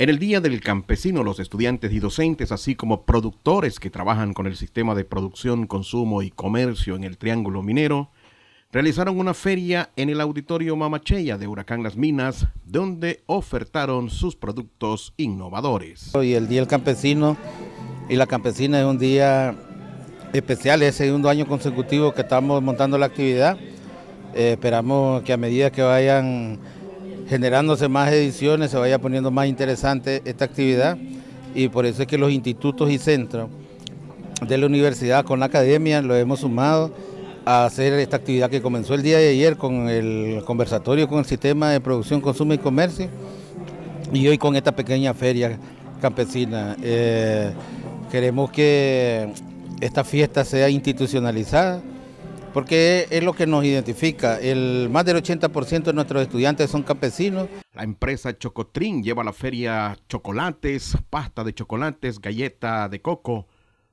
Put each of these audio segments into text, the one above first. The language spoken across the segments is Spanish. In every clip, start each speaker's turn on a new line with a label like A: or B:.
A: En el Día del Campesino, los estudiantes y docentes, así como productores que trabajan con el sistema de producción, consumo y comercio en el Triángulo Minero, realizaron una feria en el auditorio Mamachella de Huracán Las Minas, donde ofertaron
B: sus productos innovadores. Hoy el Día del Campesino y la Campesina es un día especial, es el segundo año consecutivo que estamos montando la actividad. Eh, esperamos que a medida que vayan generándose más ediciones, se vaya poniendo más interesante esta actividad y por eso es que los institutos y centros de la universidad con la academia lo hemos sumado a hacer esta actividad que comenzó el día de ayer con el conversatorio con el sistema de producción, consumo y comercio y hoy con esta pequeña feria campesina. Eh, queremos que esta fiesta sea institucionalizada porque es lo que nos identifica. El, más del 80% de nuestros estudiantes son campesinos. La empresa Chocotrín
A: lleva a la feria chocolates, pasta de chocolates, galleta de coco,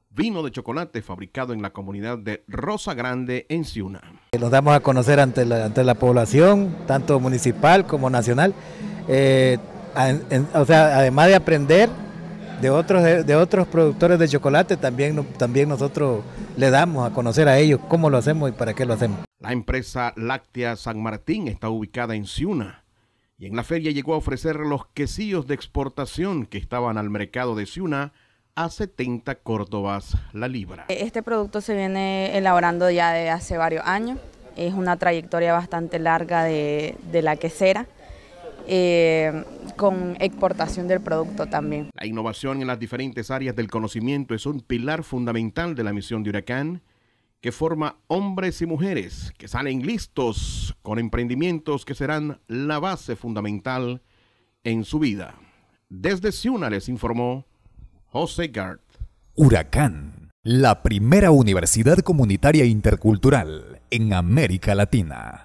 A: vino de chocolate fabricado en la comunidad de Rosa Grande en Ciuna.
C: Nos eh, damos a conocer ante la, población, tanto municipal como nacional. Eh, o sea, además de aprender de otros, otros productores de chocolate, también, también nosotros le damos a conocer a ellos cómo lo hacemos y para qué lo hacemos. La empresa
A: Láctea San Martín está ubicada en Ciuna y en la feria llegó a ofrecer los quesillos de exportación que estaban al mercado de Ciuna a 70 córdobas la libra.
C: Este producto se viene elaborando ya de hace varios años, es una trayectoria bastante larga de, de la quesera eh, con exportación del producto también.
A: La innovación en las diferentes áreas del conocimiento es un pilar fundamental de la misión de Huracán que forma hombres y mujeres que salen listos con emprendimientos que serán la base fundamental en su vida. Desde Ciuna les informó José Gard.
C: Huracán, la primera universidad comunitaria intercultural en América Latina.